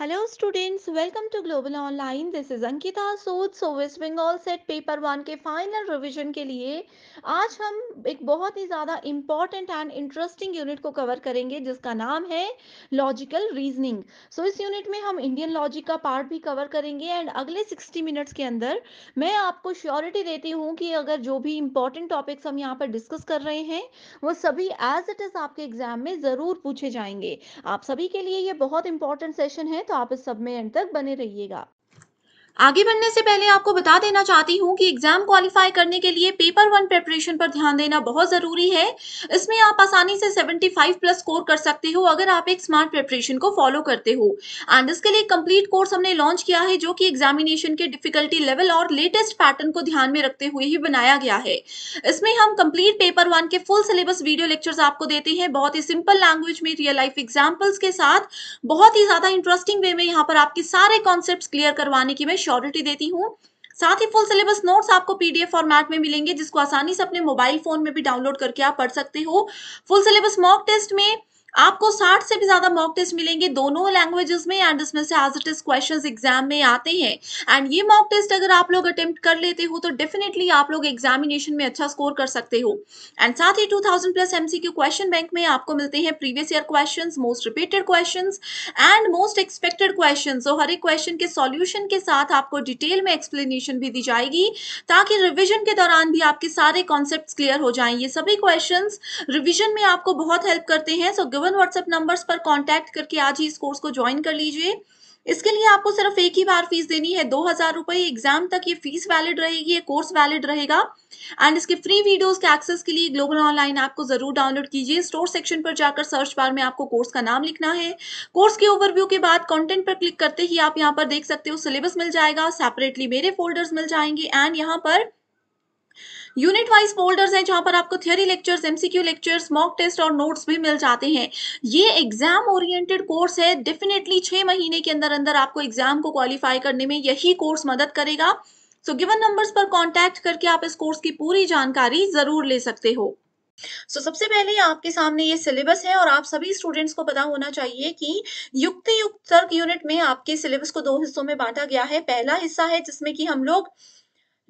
Hello students welcome to global online this is Ankita Sood so West Bengal SET paper one के final revision के लिए आज हम एक बहुत ही ज़्यादा इम्पॉर्टेंट एंड इंटरेस्टिंग यूनिट को कवर करेंगे जिसका नाम है लॉजिकल रीजनिंग सो इस यूनिट में हम इंडियन लॉजिक का पार्ट भी कवर करेंगे एंड अगले सिक्सटी मिनट्स के अंदर मैं आपको श्योरिटी देती हूँ कि अगर जो भी इम्पॉर्टेंट टॉपिक्स हम यहाँ पर डिस्कस कर रहे हैं वो सभी एज इट इज़ आपके एग्जाम में ज़रूर पूछे जाएंगे आप सभी के लिए ये बहुत इंपॉर्टेंट सेशन है हैं तो आप इस सब में एंड तक बने रहिएगा आगे बढ़ने से पहले आपको बता देना चाहती हूँ कि एग्जाम क्वालिफाई करने के लिए पेपर वन प्रेपरेशन पर ध्यान देना बहुत जरूरी है इसमें आप आसानी से 75 प्लस स्कोर कर सकते हो अगर आप एक स्मार्ट प्रेपरेशन को फॉलो करते हो एंड इसके लिए कंप्लीट कोर्स हमने लॉन्च किया है जो कि एग्जामिनेशन के डिफिकल्टी लेवल और लेटेस्ट पैटर्न को ध्यान में रखते हुए ही बनाया गया है इसमें हम कम्प्लीट पेपर वन के फुल सिलेबस वीडियो लेक्चर्स आपको देते हैं बहुत ही सिंपल लैंग्वेज में रियल लाइफ एग्जाम्पल्स के साथ बहुत ही ज्यादा इंटरेस्टिंग वे में यहाँ पर आपके सारे कॉन्सेप्ट क्लियर करवाने की मैं श्योरिटी देती हूँ साथ ही फुल सिलेबस नोट्स आपको पीडीएफ फॉर्मेट में मिलेंगे जिसको आसानी से अपने मोबाइल फोन में भी डाउनलोड करके आप पढ़ सकते हो फुल सिलेबस मॉक टेस्ट में आपको 60 से भी ज्यादा मॉक टेस्ट मिलेंगे दोनों लैंग्वेजेस में एंड इसमें से as it is question exam में आते हैं एंड ये मॉक टेस्ट अगर आप लोग अटेम्प्ट कर लेते हो तो डेफिनेटली आप लोग एग्जामिनेशन में अच्छा स्कोर कर सकते हो एंड साथ ही 2000 प्लस एमसीक्यू क्वेश्चन बैंक में आपको मिलते हैं previous year question most repeated question and most expected question और हर एक क्वेश्चन के सोल्यूशन के साथ आपको डिटेल में एक्सप्लेनेशन भी दी जाएगी ताकि रिविजन के दौरान भी आपके सारे कॉन्सेप्ट क्लियर हो जाए ये सभी क्वेश्चन रिविजन में आपको बहुत हेल्प करते हैं so so, given WhatsApp numbers पर कॉन्टैक्ट करके आज ही इस कोर्स को ज्वाइन कर लीजिए इसके लिए आपको सिर्फ एक ही बार फीस देनी है दो हजार रुपए एग्जाम तक ये फीस वैलिड रहेगी ये कोर्स वैलिड रहेगा एंड इसके फ्री वीडियोस के एक्सेस के लिए ग्लोबल ऑनलाइन ऐप को जरूर डाउनलोड कीजिए स्टोर सेक्शन पर जाकर सर्च बार में आपको कोर्स का नाम लिखना है कोर्स के ओवरव्यू के बाद कंटेंट पर क्लिक करते ही आप यहाँ पर देख सकते हो सिलेबस मिल जाएगा सेपरेटली मेरे फोल्डर्स मिल जाएंगे एंड यहाँ पर यूनिट वाइज फोल्डर्स हैं जहां पर आपको theory lectures MCQ lectures mock test और नोट्स भी मिल जाते हैं ये एग्जाम ओरिएंटेड कोर्स है डेफिनेटली छह महीने के अंदर अंदर आपको एग्जाम को क्वालिफाई करने में यही कोर्स मदद करेगा सो गिवन नंबर्स पर कांटेक्ट करके आप इस कोर्स की पूरी जानकारी जरूर ले सकते हो so, सबसे पहले आपके सामने ये सिलेबस है और आप सभी स्टूडेंट्स को पता होना चाहिए कि युक्ति युक्त तर्क यूनिट में आपके सिलेबस को दो हिस्सों में बांटा गया है पहला हिस्सा है जिसमें कि हम लोग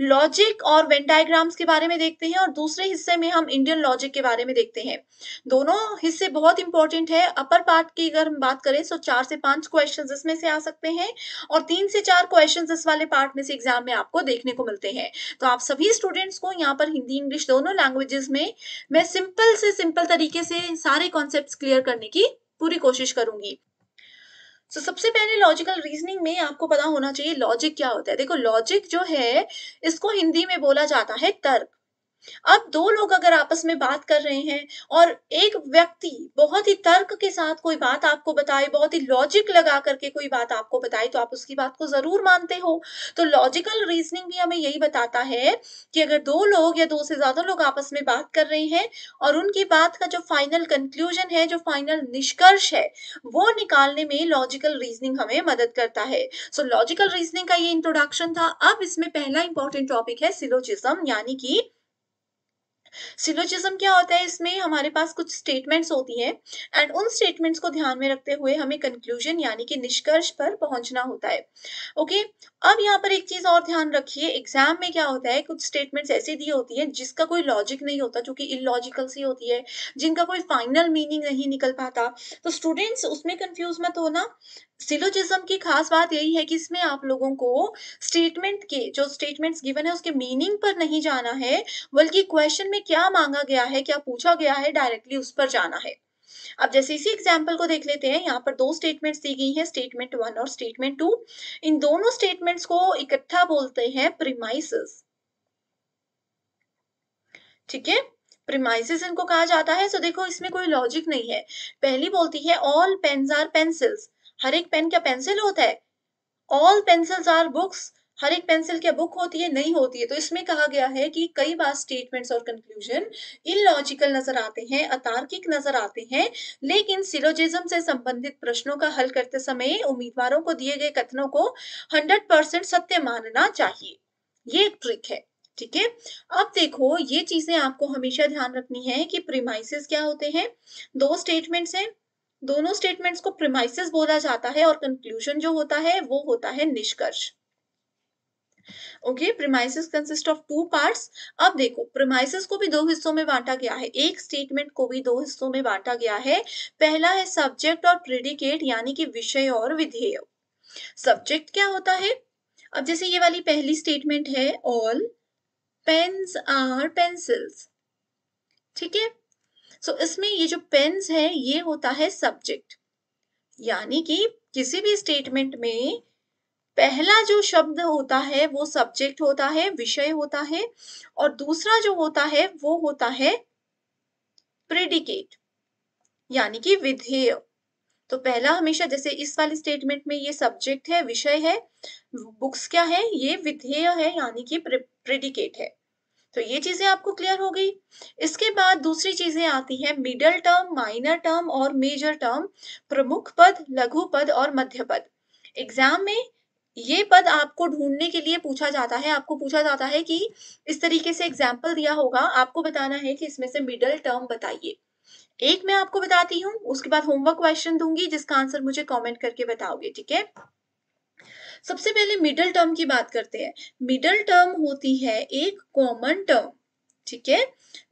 लॉजिक और वेन डायग्राम्स के बारे में देखते हैं और दूसरे हिस्से में हम इंडियन लॉजिक के बारे में देखते हैं दोनों हिस्से बहुत इंपॉर्टेंट है अपर पार्ट की अगर हम बात करें तो चार से पांच क्वेश्चन इसमें से आ सकते हैं और तीन से चार क्वेश्चन इस वाले पार्ट में से एग्जाम में आपको देखने को मिलते हैं तो आप सभी स्टूडेंट्स को यहाँ पर हिंदी इंग्लिश दोनों लैंग्वेजेस में मैं सिंपल से सिंपल तरीके से सारे कॉन्सेप्ट क्लियर करने की पूरी कोशिश करूंगी सो so, सबसे पहले लॉजिकल रीजनिंग में आपको पता होना चाहिए लॉजिक क्या होता है देखो लॉजिक जो है इसको हिंदी में बोला जाता है तर्क अब दो लोग अगर आपस में बात कर रहे हैं और एक व्यक्ति बहुत ही तर्क के साथ कोई बात आपको बताए बहुत ही लॉजिक लगा करके कोई बात आपको बताए तो आप उसकी बात को जरूर मानते हो तो लॉजिकल रीजनिंग भी हमें यही बताता है कि अगर दो लोग या दो से ज्यादा लोग आपस में बात कर रहे हैं और उनकी बात का जो फाइनल कंक्लूजन है जो फाइनल निष्कर्ष है वो निकालने में लॉजिकल रीजनिंग हमें मदद करता है सो लॉजिकल रीजनिंग का ये इंट्रोडक्शन था अब इसमें पहला इंपॉर्टेंट टॉपिक है सिलोजिज्म यानी कि सिलोजिज्म क्या होता है इसमें हमारे पास कुछ स्टेटमेंट्स होती है एंड उन स्टेटमेंट्स को ध्यान में रखते हुए हमें कंक्लूजन यानी कि निष्कर्ष पर पहुंचना होता है ओके okay? अब यहाँ पर एक चीज और ध्यान रखिए एग्जाम में क्या होता है कुछ स्टेटमेंट्स ऐसी दी होती है जिसका कोई लॉजिक नहीं होता जो कि इलॉजिकल सी होती है जिनका कोई फाइनल मीनिंग नहीं निकल पाता तो स्टूडेंट्स उसमें कंफ्यूज मत होना सिलोजिज्म की खास बात यही है कि इसमें आप लोगों को स्टेटमेंट के जो स्टेटमेंट्स गिवन है उसके मीनिंग पर नहीं जाना है बल्कि क्वेश्चन में क्या मांगा गया है क्या पूछा गया है डायरेक्टली उस पर जाना है अब जैसे इसी एग्जाम्पल को देख लेते हैं यहाँ पर दो स्टेटमेंट्स दी गई हैं स्टेटमेंट वन और स्टेटमेंट टू इन दोनों स्टेटमेंट्स को इकट्ठा बोलते हैं प्रिमाइसिस ठीक है प्रिमाइसिस इनको कहा जाता है सो तो देखो इसमें कोई लॉजिक नहीं है पहली बोलती है ऑल पेन्स आर पेंसिल्स हर एक पेन क्या पेंसिल होता है ऑल पेंसिल्स आर बुक्स हर एक पेंसिल क्या बुक होती है नहीं होती है तो इसमें कहा गया है कि कई बार स्टेटमेंट्स और कंक्लूजन इलॉजिकल नजर आते हैं अतार्किक नजर आते हैं लेकिन सिलोजिज्म से संबंधित प्रश्नों का हल करते समय उम्मीदवारों को दिए गए कथनों को 100 परसेंट सत्य मानना चाहिए ये एक ट्रिक है ठीक है अब देखो ये चीजें आपको हमेशा ध्यान रखनी है कि प्रीमाइसिस क्या होते हैं दो स्टेटमेंट्स हैं दोनों स्टेटमेंट्स को प्रिमाइसिस बोला जाता है और कंक्लूजन जो होता है वो होता है निष्कर्ष okay premises consist of two parts अब देखो प्रिमाइसिस को भी दो हिस्सों में बांटा गया है एक स्टेटमेंट को भी दो हिस्सों में बांटा गया है पहला है सब्जेक्ट और प्रेडिकेट यानी कि विषय और विधेय सब्जेक्ट क्या होता है अब जैसे ये वाली पहली स्टेटमेंट है ऑल पेन्स आर पेंसिल्स ठीक है सो so, इसमें ये जो पेन्स है ये होता है सब्जेक्ट यानी कि किसी भी स्टेटमेंट में पहला जो शब्द होता है वो सब्जेक्ट होता है विषय होता है और दूसरा जो होता है वो होता है प्रेडिकेट यानी कि विधेय तो पहला हमेशा जैसे इस वाली स्टेटमेंट में ये सब्जेक्ट है विषय है बुक्स क्या है ये विधेय है यानी कि प्रेडिकेट है तो ये चीजें आपको क्लियर हो गई इसके बाद दूसरी चीजें आती हैं मिडल टर्म माइनर टर्म और मेजर टर्म प्रमुख पद लघु पद और मध्य पद एग्जाम में ये पद आपको ढूंढने के लिए पूछा जाता है आपको पूछा जाता है कि इस तरीके से एग्जाम्पल दिया होगा आपको बताना है कि इसमें से मिडल टर्म बताइए एक मैं आपको बताती हूँ उसके बाद होमवर्क क्वेश्चन दूंगी जिसका आंसर मुझे कमेंट करके बताओगे ठीक है सबसे पहले मिडल टर्म की बात करते हैं मिडल टर्म होती है एक कॉमन टर्म ठीक है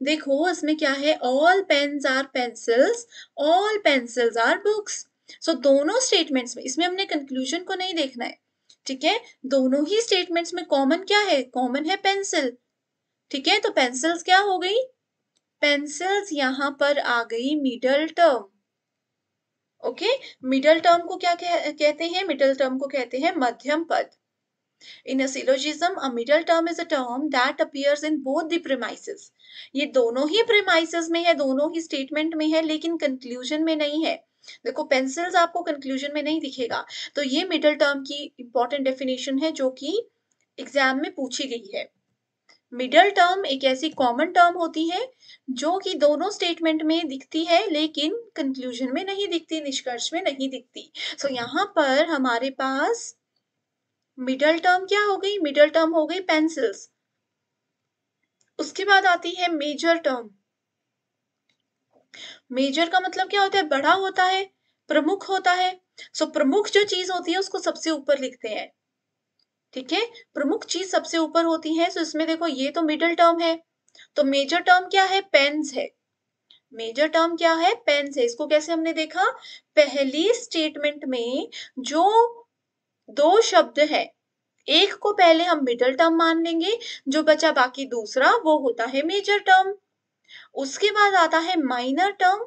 देखो इसमें क्या है all pens are pencils all pencils are books so दोनों स्टेटमेंट्स में इसमें हमने कंक्लूजन को नहीं देखना है ठीक है दोनों ही स्टेटमेंट्स में कॉमन क्या है कॉमन है पेंसिल ठीक है तो पेंसिल्स क्या हो गई पेंसिल्स यहां पर आ गई middle term okay middle term को क्या कहते हैं मिडल टर्म को कहते हैं मध्यम पद in a syllogism middle term is a term that appears in both the premises ये दोनों ही प्रीमाइसेस में है दोनों ही स्टेटमेंट में है लेकिन कंक्लूजन में नहीं है देखो पेंसिल्स आपको कंक्लूजन में नहीं दिखेगा तो ये मिडल टर्म की इंपॉर्टेंट डेफिनेशन है जो कि एग्जाम में पूछी गई है मिडल टर्म एक ऐसी कॉमन टर्म होती है जो कि दोनों स्टेटमेंट में दिखती है लेकिन कंक्लूजन में नहीं दिखती निष्कर्ष में नहीं दिखती सो so, यहाँ पर हमारे पास मिडल टर्म क्या हो गई मिडल टर्म हो गई पेंसिल्स उसके बाद आती है मेजर टर्म मेजर का मतलब क्या होता है बड़ा होता है प्रमुख होता है सो so, प्रमुख जो चीज होती है उसको सबसे ऊपर लिखते हैं ठीक है प्रमुख चीज सबसे ऊपर होती है सो इसमें देखो ये तो मिडिल टर्म है तो मेजर टर्म क्या है पेन्स है मेजर टर्म क्या है पेन्स है इसको कैसे हमने देखा पहली स्टेटमेंट में जो दो शब्द है एक को पहले हम मिडल टर्म मान लेंगे जो बचा बाकी दूसरा वो होता है मेजर टर्म उसके बाद आता है minor term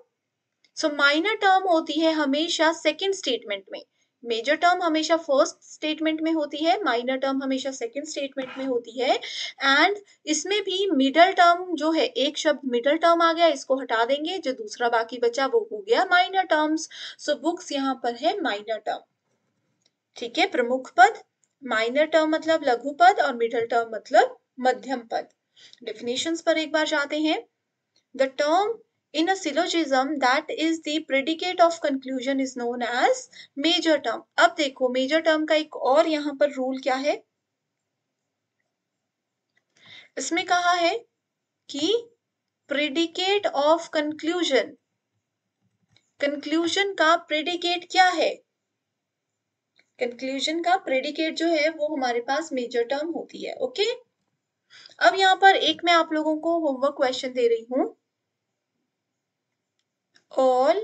so minor term होती है हमेशा सेकेंड स्टेटमेंट में मेजर टर्म हमेशा फर्स्ट स्टेटमेंट में होती है माइनर टर्म हमेशा सेकंड स्टेटमेंट में होती है एंड इसमें भी मिडल टर्म जो है एक शब्द मिडल टर्म आ गया इसको हटा देंगे जो दूसरा बाकी बचा वो हो गया माइनर टर्म्स सो बुक्स यहाँ पर है माइनर टर्म ठीक है प्रमुख पद माइनर टर्म मतलब लघु पद और मिडल टर्म मतलब मध्यम पद डेफिनेशन पर एक बार जाते हैं the term in a syllogism that is the predicate of conclusion is known as major term ab dekho major term ka ek aur yahan par rule kya hai isme kaha hai ki predicate of conclusion conclusion ka predicate kya hai conclusion का predicate जो है वो हमारे पास major term होती है okay okay? अब यहाँ पर एक मैं आप लोगों को होमवर्क क्वेश्चन दे रही हूँ ऑल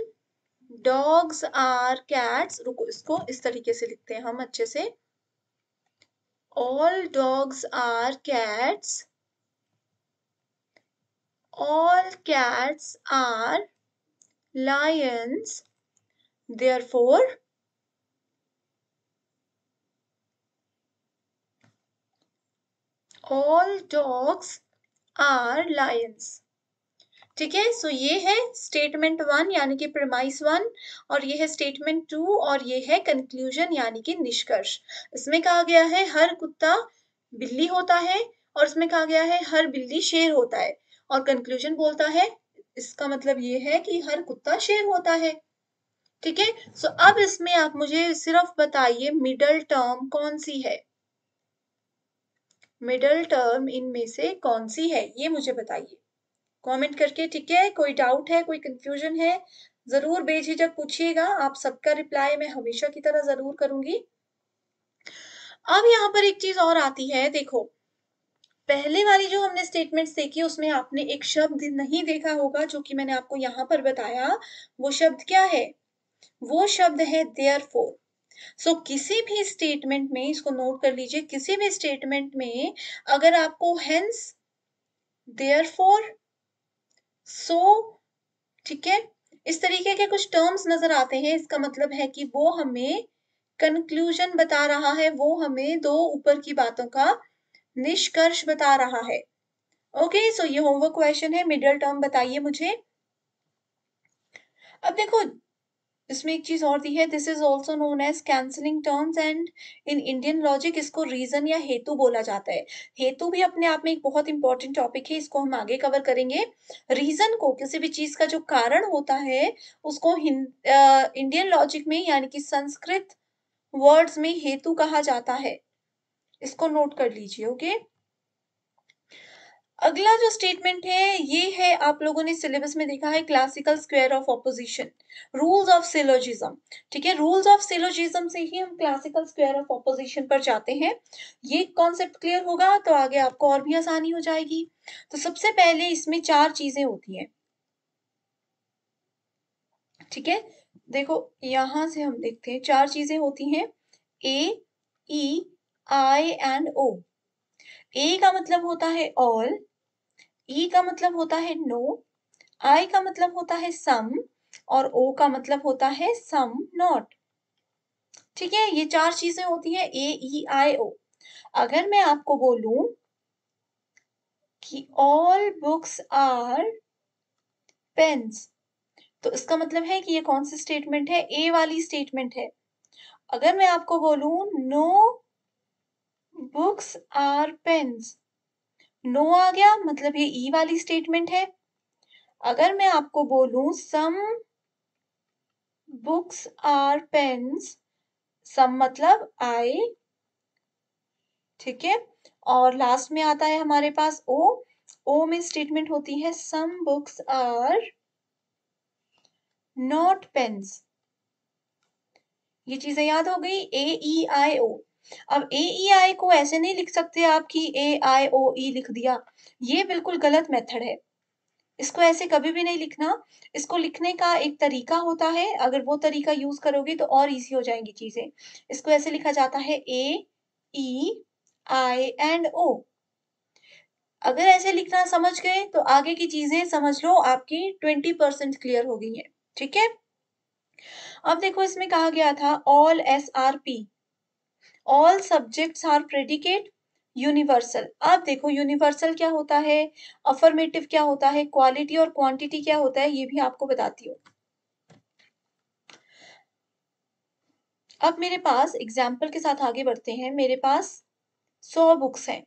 डॉग्स आर कैट्स रुको इसको इस तरीके से लिखते हैं हम अच्छे से all dogs are cats all cats are lions therefore all dogs are lions ठीक है सो ये है स्टेटमेंट वन यानी कि प्रमाइस वन और ये है स्टेटमेंट टू और ये है कंक्लूजन यानी कि निष्कर्ष इसमें कहा गया है हर कुत्ता बिल्ली होता है और इसमें कहा गया है हर बिल्ली शेर होता है और कंक्लूजन बोलता है इसका मतलब ये है कि हर कुत्ता शेर होता है ठीक है सो अब इसमें आप मुझे सिर्फ बताइए मिडल टर्म कौन सी है मिडल टर्म इनमें से कौन सी है ये मुझे बताइए कमेंट करके ठीक है कोई डाउट है कोई कंफ्यूजन है जरूर बेझिझक पूछिएगा आप सबका रिप्लाई मैं हमेशा की तरह जरूर करूंगी अब यहाँ पर एक चीज और आती है देखो पहले वाली जो हमने स्टेटमेंट्स देखी उसमें आपने एक शब्द नहीं देखा होगा जो कि मैंने आपको यहाँ पर बताया वो शब्द क्या है वो शब्द है देयर फोर सो किसी भी स्टेटमेंट में इसको नोट कर लीजिए किसी भी स्टेटमेंट में अगर आपको हेंस देयर फोर सो ठीक है इस तरीके के कुछ टर्म्स नजर आते हैं इसका मतलब है कि वो हमें कंक्लूजन बता रहा है वो हमें दो ऊपर की बातों का निष्कर्ष बता रहा है ओके okay, सो so ये होमवर्क क्वेश्चन है मिडल टर्म बताइए मुझे अब देखो इसमें एक चीज और दी है this is also known as cancelling terms and in Indian logic इसको रीजन या हेतु बोला जाता है हेतु भी अपने आप में एक बहुत इंपॉर्टेंट टॉपिक है इसको हम आगे कवर करेंगे रीजन को किसी भी चीज का जो कारण होता है उसको इंडियन लॉजिक में यानी कि संस्कृत वर्ड्स में हेतु कहा जाता है इसको नोट कर लीजिए ओके okay? अगला जो स्टेटमेंट है ये है आप लोगों ने सिलेबस में देखा है classical square of opposition rules of syllogism ठीक है रूल्स ऑफ सिलोजिज्म से ही हम क्लासिकल स्क्वायर ऑफ ऑपोजिशन पर जाते हैं ये कॉन्सेप्ट क्लियर होगा तो आगे आपको और भी आसानी हो जाएगी तो सबसे पहले इसमें चार चीजें होती हैं ठीक है देखो यहां से हम देखते हैं चार चीजें होती हैं ए ई आई एंड ओ ए का मतलब होता है ऑल ई e का मतलब होता है नो आई का मतलब होता है सम और ओ का मतलब होता है सम नॉट ठीक है ये चार चीजें होती हैं ए ई आई ओ अगर मैं आपको बोलूं कि ऑल बुक्स आर पेन्स तो इसका मतलब है कि ये कौन सी स्टेटमेंट है ए वाली स्टेटमेंट है अगर मैं आपको बोलूं no books are pens no आ गया मतलब ये ई e वाली स्टेटमेंट है अगर मैं आपको बोलू some books are pens some मतलब आई ठीक है और लास्ट में आता है हमारे पास ओ ओ में स्टेटमेंट होती है some books are not pens ये चीजें याद हो गई ए ई आई ओ अब ए ई आई को ऐसे नहीं लिख सकते आप कि ए आई ओ ई लिख दिया ये बिल्कुल गलत मेथड है इसको ऐसे कभी भी नहीं लिखना इसको लिखने का एक तरीका होता है अगर वो तरीका यूज करोगे तो और इजी हो जाएंगी चीजें इसको ऐसे लिखा जाता है ए ई आई एंड ओ अगर ऐसे लिखना समझ गए तो आगे की चीजें समझ लो आपकी ट्वेंटी परसेंट क्लियर हो गई है ठीक है अब देखो इसमें कहा गया था all S are P all subjects are predicate universal अब देखो यूनिवर्सल क्या होता है अफर्मेटिव क्या होता है क्वालिटी और क्वांटिटी क्या होता है ये भी आपको बताती हूँ अब मेरे पास एग्जाम्पल के साथ आगे बढ़ते हैं मेरे पास सौ बुक्स हैं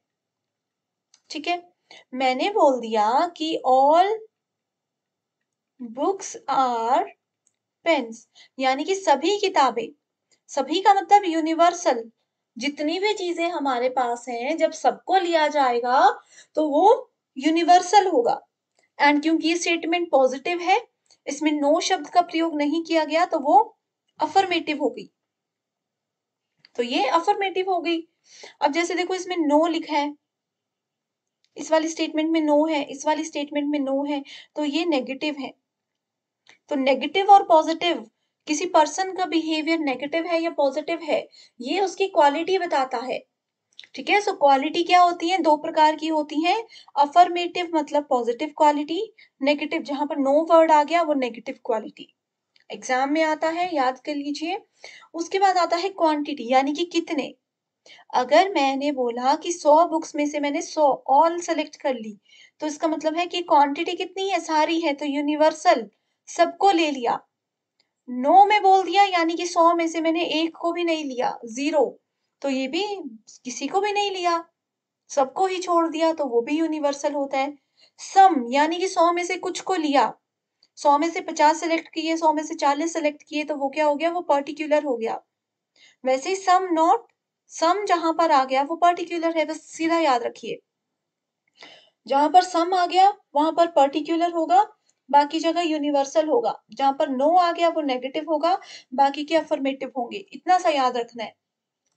ठीक है मैंने बोल दिया कि ऑल बुक्स आर पेन्स यानी कि सभी किताबें सभी का मतलब यूनिवर्सल जितनी भी चीजें हमारे पास हैं जब सबको लिया जाएगा तो वो यूनिवर्सल होगा एंड क्योंकि ये स्टेटमेंट पॉजिटिव है इसमें नो शब्द का प्रयोग नहीं किया गया तो वो अफर्मेटिव हो गई तो ये अफर्मेटिव हो गई अब जैसे देखो इसमें नो लिखा है इस वाली स्टेटमेंट में नो है इस वाली स्टेटमेंट में नो है तो ये नेगेटिव है तो नेगेटिव और पॉजिटिव किसी पर्सन का बिहेवियर नेगेटिव है या पॉजिटिव है ये उसकी क्वालिटी बताता है ठीक है सो क्वालिटी क्या होती है दो प्रकार की होती है अफर्मेटिव मतलब पॉजिटिव क्वालिटी नेगेटिव जहां पर नो वर्ड आ गया वो नेगेटिव क्वालिटी एग्जाम में आता है याद कर लीजिए उसके बाद आता है क्वांटिटी यानी कि कितने अगर मैंने बोला कि सौ बुक्स में से मैंने सौ ऑल सेलेक्ट कर ली तो इसका मतलब है कि क्वांटिटी कितनी है सारी है तो यूनिवर्सल सबको ले लिया नो में बोल दिया यानी कि सौ में से मैंने एक को भी नहीं लिया जीरो तो ये भी किसी को भी नहीं लिया सबको ही छोड़ दिया तो वो भी यूनिवर्सल होता है सम यानी कि सौ में से कुछ को लिया सौ में से पचास सेलेक्ट किए सौ में से चालीस सेलेक्ट किए तो वो क्या हो गया वो पर्टिकुलर हो गया वैसे ही सम नॉट सम जहां पर आ गया वो पर्टिकुलर है बस सीधा याद रखिए जहां पर सम आ गया वहां पर पर्टिकुलर होगा बाकी जगह यूनिवर्सल होगा जहां पर नो आ गया वो नेगेटिव होगा बाकी के अफर्मेटिव होंगे इतना सा याद रखना है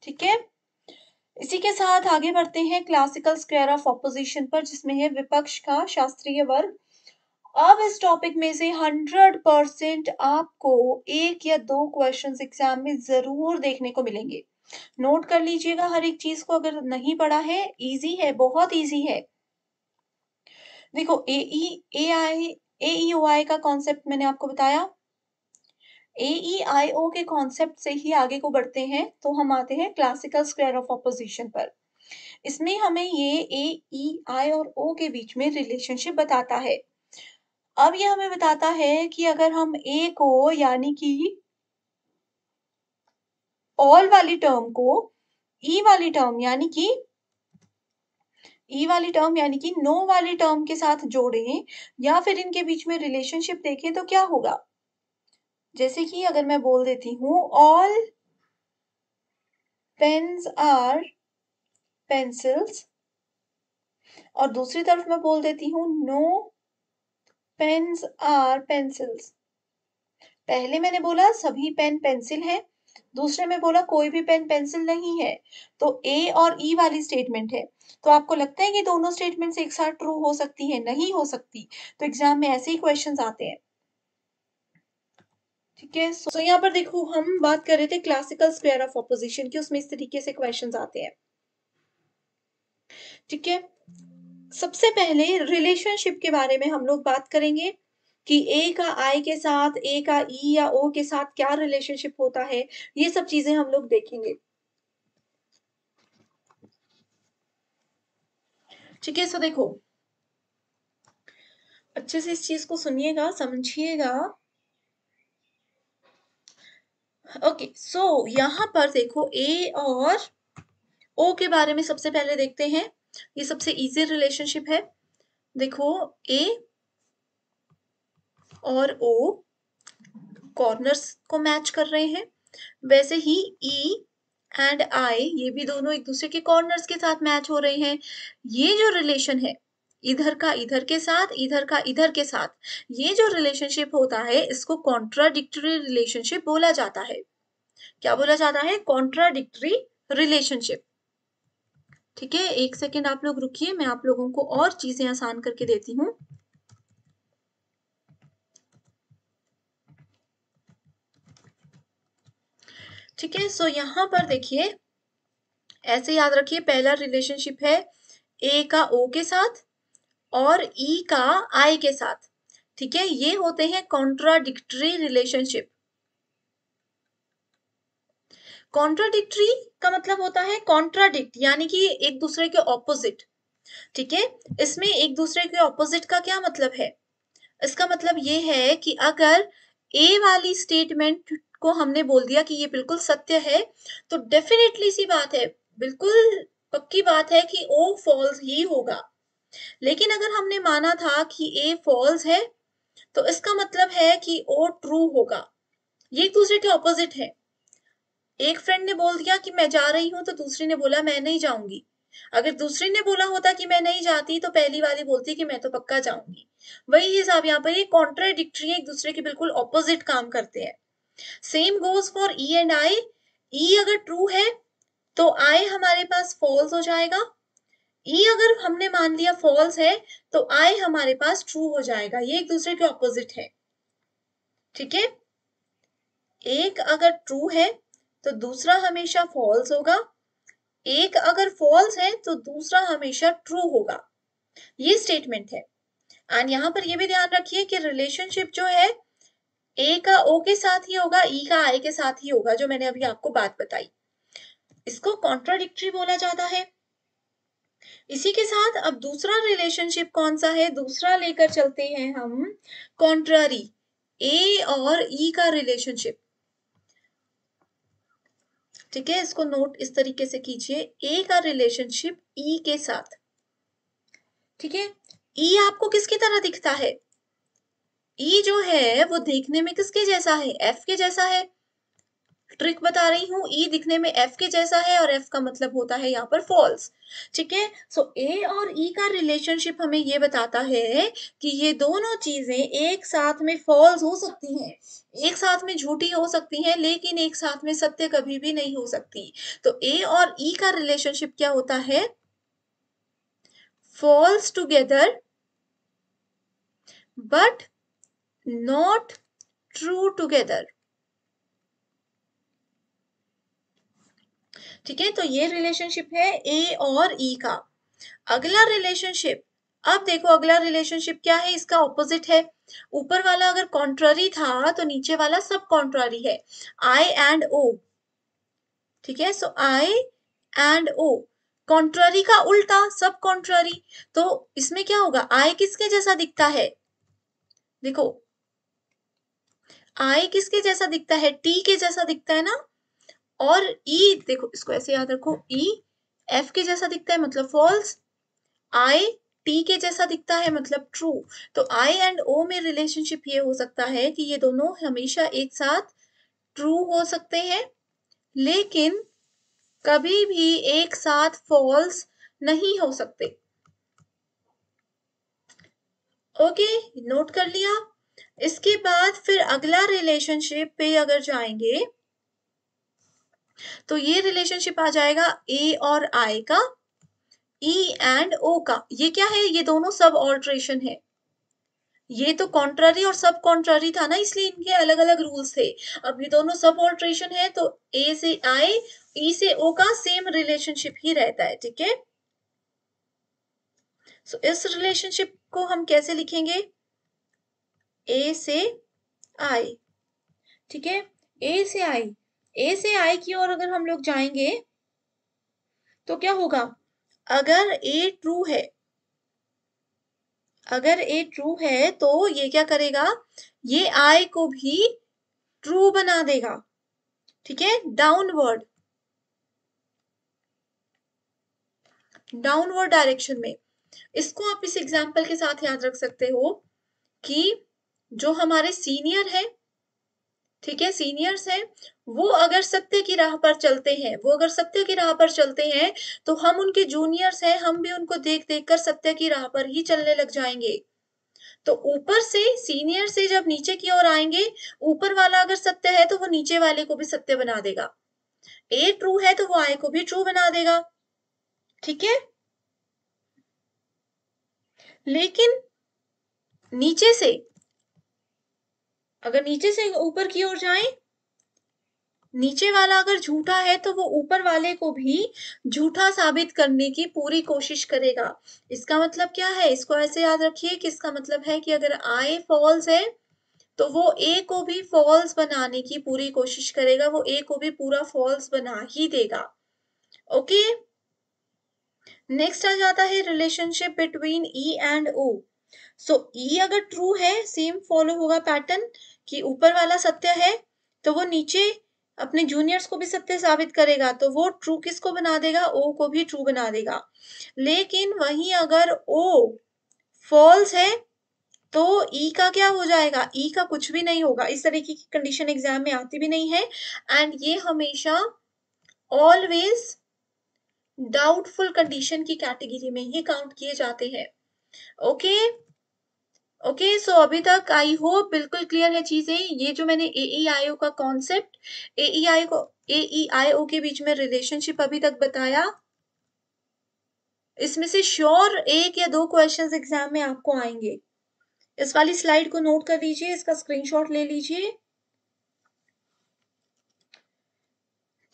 ठीक है इसी के साथ आगे बढ़ते हैं क्लासिकल स्क्वायर ऑफ ऑपोजिशन पर जिसमें है विपक्ष का शास्त्रीय वर्ग अब इस टॉपिक में से हंड्रेड परसेंट आपको एक या दो क्वेश्चन एग्जाम में जरूर देखने को मिलेंगे नोट कर लीजिएगा हर एक चीज को अगर नहीं पढ़ा है इजी है बहुत इजी है देखो ए ई ए आई ए ई ओ आई का कॉन्सेप्ट मैंने आपको बताया ए ई आई ओ के कॉन्सेप्ट से ही आगे को बढ़ते हैं तो हम आते हैं क्लासिकल स्क्वायर ऑफ ऑपोजिशन पर इसमें हमें ये ए ई आई और ओ के बीच में रिलेशनशिप बताता है अब ये हमें बताता है कि अगर हम ए को यानी कि ऑल वाली टर्म को ई e वाली टर्म यानी कि ई e वाली टर्म यानी कि नो वाली टर्म के साथ जोड़ें या फिर इनके बीच में रिलेशनशिप देखें तो क्या होगा जैसे कि अगर मैं बोल देती हूँ ऑल पेन्स आर पेंसिल्स और दूसरी तरफ मैं बोल देती हूँ नो पेन्स आर पेंसिल्स पहले मैंने बोला सभी पेन पेंसिल हैं दूसरे में बोला कोई भी पेन पेंसिल नहीं है तो ए और ई e वाली स्टेटमेंट है तो आपको लगता है कि दोनों स्टेटमेंट एक साथ ट्रू हो सकती है नहीं हो सकती तो एग्जाम में ऐसे ही क्वेश्चन आते हैं ठीक है सो यहाँ पर देखो हम बात कर रहे थे क्लासिकल स्क्वायर ऑफ ऑपोजिशन की उसमें इस तरीके से क्वेश्चन आते हैं ठीक है सबसे पहले रिलेशनशिप के बारे में हम लोग बात करेंगे कि ए का आई के साथ ए का ई e या ओ के साथ क्या रिलेशनशिप होता है ये सब चीजें हम लोग देखेंगे ठीक है सो देखो अच्छे से इस चीज को सुनिएगा समझिएगा ओके सो यहां पर देखो ए और ओ के बारे में सबसे पहले देखते हैं ये सबसे इजी रिलेशनशिप है देखो ए और ओ कॉर्नर्स को मैच कर रहे हैं वैसे ही ई एंड आई ये भी दोनों एक दूसरे के कॉर्नर्स के साथ मैच हो रहे हैं ये जो रिलेशन है इधर का इधर के साथ इधर का इधर के साथ ये जो रिलेशनशिप होता है इसको कॉन्ट्राडिक्टरी रिलेशनशिप बोला जाता है क्या बोला जाता है कॉन्ट्राडिक्टरी रिलेशनशिप ठीक है एक सेकेंड आप लोग रुकिए मैं आप लोगों को और चीजें आसान करके देती हूँ ठीक है सो यहाँ पर देखिए ऐसे याद रखिए पहला रिलेशनशिप है ए का ओ के साथ और ई e का आई के साथ ठीक है ये होते हैं कॉन्ट्राडिक्टरी रिलेशनशिप कॉन्ट्राडिक्टरी का मतलब होता है कॉन्ट्राडिक्ट यानी कि एक दूसरे के ऑपोजिट ठीक है इसमें एक दूसरे के ऑपोजिट का क्या मतलब है इसका मतलब ये है कि अगर ए वाली स्टेटमेंट को हमने बोल दिया कि ये बिल्कुल सत्य है तो डेफिनेटली सी बात है बिल्कुल पक्की बात है कि ओ फॉल्स ही होगा लेकिन अगर हमने माना था कि ए फॉल्स है तो इसका मतलब है कि ओ ट्रू होगा ये एक दूसरे के ऑपोजिट है एक फ्रेंड ने बोल दिया कि मैं जा रही हूं तो दूसरी ने बोला मैं नहीं जाऊंगी अगर दूसरी ने बोला होता कि मैं नहीं जाती तो पहली वाली बोलती कि मैं तो पक्का जाऊंगी वही हिसाब यहाँ पर ये कॉन्ट्राडिक्ट्री एक दूसरे के बिल्कुल ऑपोजिट काम करते हैं same goes for E and I E अगर ट्रू है तो आई हमारे पास फॉल्स हो जाएगा ई e अगर हमने मान लिया फॉल्स है तो आई हमारे पास ट्रू हो जाएगा ये एक दूसरे के ऑपोजिट है ठीक है एक अगर ट्रू है तो दूसरा हमेशा फॉल्स होगा एक अगर फॉल्स है तो दूसरा हमेशा ट्रू होगा ये स्टेटमेंट है एंड यहां पर ये भी ध्यान रखिए कि रिलेशनशिप जो है ए का ओ के साथ ही होगा ई e का आई के साथ ही होगा जो मैंने अभी आपको बात बताई इसको कॉन्ट्राडिक्टरी बोला जाता है इसी के साथ अब दूसरा रिलेशनशिप कौन सा है दूसरा लेकर चलते हैं हम कॉन्ट्ररी ए और ई e का रिलेशनशिप ठीक है इसको नोट इस तरीके से कीजिए ए का रिलेशनशिप ई e के साथ ठीक है ई e आपको किसकी तरह दिखता है ई e जो है वो देखने में किसके जैसा है एफ के जैसा है ट्रिक बता रही हूँ ई e दिखने में एफ के जैसा है और एफ का मतलब होता है यहाँ पर फॉल्स ठीक है सो ए और ई e का रिलेशनशिप हमें ये बताता है कि ये दोनों चीजें एक साथ में फॉल्स हो सकती हैं एक साथ में झूठी हो सकती हैं लेकिन एक साथ में सत्य कभी भी नहीं हो सकती तो ए और ई e का रिलेशनशिप क्या होता है false together but not true together ठीक है तो ये रिलेशनशिप है ए और ई e का अगला रिलेशनशिप अब देखो अगला रिलेशनशिप क्या है इसका ऑपोजिट है ऊपर वाला अगर कॉन्ट्ररी था तो नीचे वाला सब कॉन्ट्ररी है आई एंड ओ ठीक है सो आई एंड ओ कॉन्ट्ररी का उल्टा सब कॉन्ट्ररी तो इसमें क्या होगा आई किसके जैसा दिखता है देखो आई किसके जैसा दिखता है टी के जैसा दिखता है ना और ई e, देखो इसको ऐसे याद रखो ई e, एफ के जैसा दिखता है मतलब फॉल्स आई टी के जैसा दिखता है मतलब ट्रू तो आई एंड ओ में रिलेशनशिप ये हो सकता है कि ये दोनों हमेशा एक साथ ट्रू हो सकते हैं लेकिन कभी भी एक साथ फॉल्स नहीं हो सकते ओके नोट कर लिया इसके बाद फिर अगला रिलेशनशिप पे अगर जाएंगे तो ये रिलेशनशिप आ जाएगा ए और आई का ई एंड ओ का ये क्या है ये दोनों सब ऑल्ट्रेशन है ये तो कॉन्ट्ररी और सब कॉन्ट्ररी था ना इसलिए इनके अलग अलग रूल्स थे अब ये दोनों सब ऑल्ट्रेशन है तो ए से आई ई e से ओ का सेम रिलेशनशिप ही रहता है ठीक है सो इस रिलेशनशिप को हम कैसे लिखेंगे ए से आई ठीक है ए से आई ए से आई की ओर अगर हम लोग जाएंगे तो क्या होगा अगर ए ट्रू है अगर ए ट्रू है तो ये क्या करेगा ये आई को भी ट्रू बना देगा ठीक है डाउनवर्ड डाउनवर्ड डायरेक्शन में इसको आप इस एग्जाम्पल के साथ याद रख सकते हो कि जो हमारे सीनियर हैं ठीक है सीनियर्स हैं वो अगर सत्य की राह पर चलते हैं वो अगर सत्य की राह पर चलते हैं तो हम उनके जूनियर्स हैं हम भी उनको देख देख कर सत्य की राह पर ही चलने लग जाएंगे तो ऊपर से सीनियर से जब नीचे की ओर आएंगे ऊपर वाला अगर सत्य है तो वो नीचे वाले को भी सत्य बना देगा ए ट्रू है तो वो आई को भी ट्रू बना देगा ठीक है लेकिन नीचे से अगर नीचे से ऊपर की ओर जाएं नीचे वाला अगर झूठा है तो वो ऊपर वाले को भी झूठा साबित करने की पूरी कोशिश करेगा इसका मतलब क्या है इसको ऐसे याद रखिए कि इसका मतलब है कि अगर आए फॉल्स है तो वो ए को भी फॉल्स बनाने की पूरी कोशिश करेगा वो ए को भी पूरा फॉल्स बना ही देगा ओके नेक्स्ट आ जाता है relationship between E and O so E अगर ट्रू है सेम फॉलो होगा पैटर्न कि ऊपर वाला सत्य है तो वो नीचे अपने जूनियर्स को भी सत्य साबित करेगा तो वो ट्रू किसको बना देगा ओ को भी ट्रू बना देगा लेकिन वहीं अगर ओ फॉल्स है तो ई e का क्या हो जाएगा ई e का कुछ भी नहीं होगा इस तरीके की कंडीशन एग्जाम में आती भी नहीं है एंड ये हमेशा ऑलवेज डाउटफुल कंडीशन की कैटेगरी में ही काउंट किए जाते हैं okay okay? Okay okay, so so अभी तक आई होप बिल्कुल क्लियर है चीजें ये जो मैंने ए ई आई ओ का कॉन्सेप्ट ए ई आई को ए ई आई ओ के बीच में रिलेशनशिप अभी तक बताया इसमें से श्योर एक या दो क्वेश्चंस एग्जाम में आपको आएंगे इस वाली स्लाइड को नोट कर लीजिए इसका स्क्रीनशॉट ले लीजिए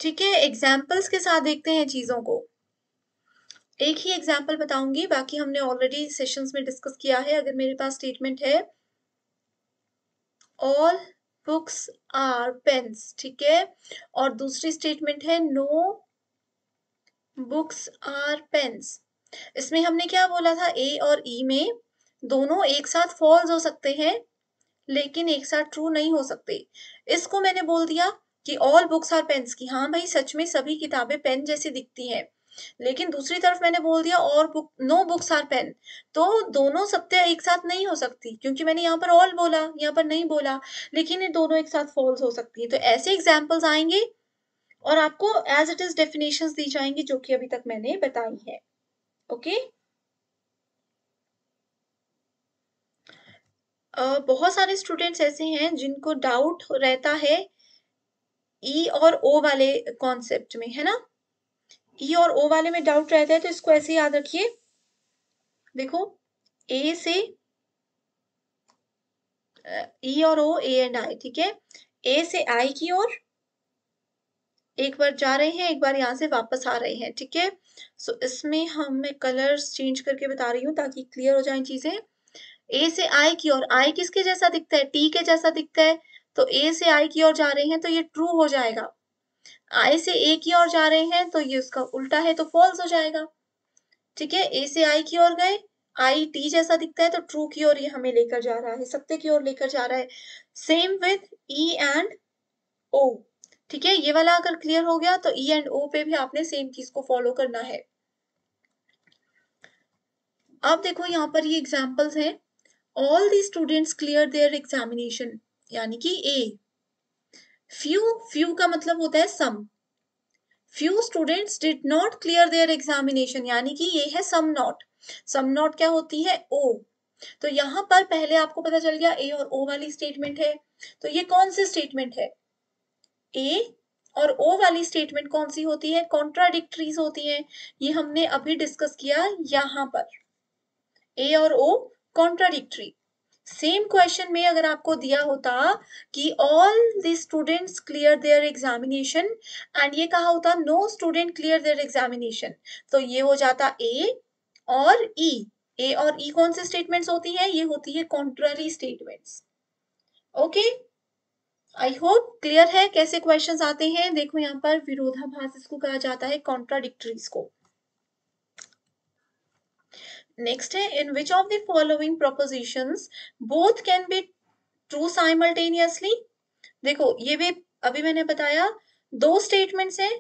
ठीक है एग्जाम्पल्स के साथ देखते हैं चीजों को एक ही एग्जाम्पल बताऊंगी बाकी हमने ऑलरेडी सेशंस में डिस्कस किया है अगर मेरे पास स्टेटमेंट है ऑल बुक्स आर पेन्स ठीक है और दूसरी स्टेटमेंट है नो बुक्स आर पेन्स इसमें हमने क्या बोला था ए और ई e में दोनों एक साथ फॉल्स हो सकते हैं लेकिन एक साथ ट्रू नहीं हो सकते इसको मैंने बोल दिया कि ऑल बुक्स आर पेन्स की हाँ भाई सच में सभी किताबें पेन जैसी दिखती हैं लेकिन दूसरी तरफ मैंने बोल दिया और book no books are pen तो दोनों सत्य एक साथ नहीं हो सकती क्योंकि मैंने यहाँ पर ऑल बोला यहाँ पर नहीं बोला लेकिन ये दोनों एक साथ फॉल्स हो सकती है तो ऐसे एग्जाम्पल्स आएंगे और आपको एज इट इज डेफिनेशन दी जाएंगी जो कि अभी तक मैंने बताई है ओके okay? Uh, बहुत सारे स्टूडेंट्स ऐसे हैं जिनको डाउट रहता है ई e और ओ वाले कॉन्सेप्ट में है ना ई और ओ वाले में डाउट रहता है तो इसको ऐसे याद रखिए देखो ए से ई e और ओ ए एंड आई ठीक है ए से आई की ओर एक बार जा रहे हैं एक बार यहां से वापस आ रहे हैं ठीक है सो इसमें हम मैं कलर्स चेंज करके बता रही हूं ताकि क्लियर हो जाए चीजें ए से आई की ओर आई किसके जैसा दिखता है टी के जैसा दिखता है तो ए से आई की ओर जा रहे हैं तो ये ट्रू हो जाएगा आई से ए की ओर जा रहे हैं तो ये उसका उल्टा है तो फॉल्स हो जाएगा ठीक है ए से आई की ओर गए आई टी जैसा दिखता है तो ट्रू की ओर ये हमें लेकर जा रहा है सत्य की ओर लेकर जा रहा है same with E and O ठीक है ये वाला अगर क्लियर हो गया तो ई एंड ओ पे भी आपने सेम चीज को फॉलो करना है अब देखो यहाँ पर ये एग्जाम्पल्स हैं all the students clear their examination यानी कि ए फ्यू फ्यू का मतलब होता है some few students did not clear their examination यानी कि ये है सम नॉट सम नॉट क्या होती है ओ तो यहां पर पहले आपको पता चल गया ए और ओ वाली स्टेटमेंट है तो ये कौन सी स्टेटमेंट है ए और ओ वाली स्टेटमेंट कौन सी होती है कॉन्ट्राडिक्ट्रीज होती है ये हमने अभी डिस्कस किया यहां पर ए और ओ कॉन्ट्राडिक्ट्री सेम क्वेश्चन में अगर आपको दिया होता कि all the students clear their examination and ये कहा होता no student clear their examination तो ये हो जाता ए और ई e. ए और ई e कौन सी स्टेटमेंट्स होती है ये होती है contrary statements okay I hope clear है कैसे क्वेश्चंस आते हैं देखो यहाँ पर विरोधाभास इसको कहा जाता है कॉन्ट्राडिक्टरीज को नेक्स्ट है in which of the following propositions both can be true simultaneously देखो ये भी अभी मैंने बताया दो स्टेटमेंट्स हैं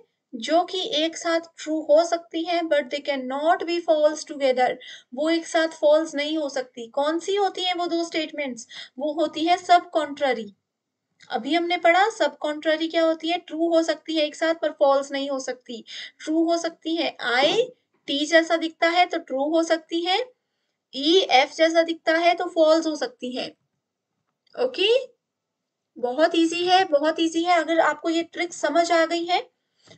जो कि एक साथ ट्रू हो सकती हैं but they can not be false together वो एक साथ फॉल्स नहीं हो सकती कौन सी होती है वो दो स्टेटमेंट्स वो होती है सब कॉन्ट्ररी अभी हमने पढ़ा सब कॉन्ट्ररी क्या होती है ट्रू हो सकती है एक साथ पर फॉल्स नहीं हो सकती ट्रू हो सकती है आई टी जैसा दिखता है तो ट्रू हो सकती है ई e, एफ जैसा दिखता है तो फॉल्स हो सकती है ओके okay? बहुत इजी है बहुत इजी है अगर आपको ये ट्रिक समझ आ गई है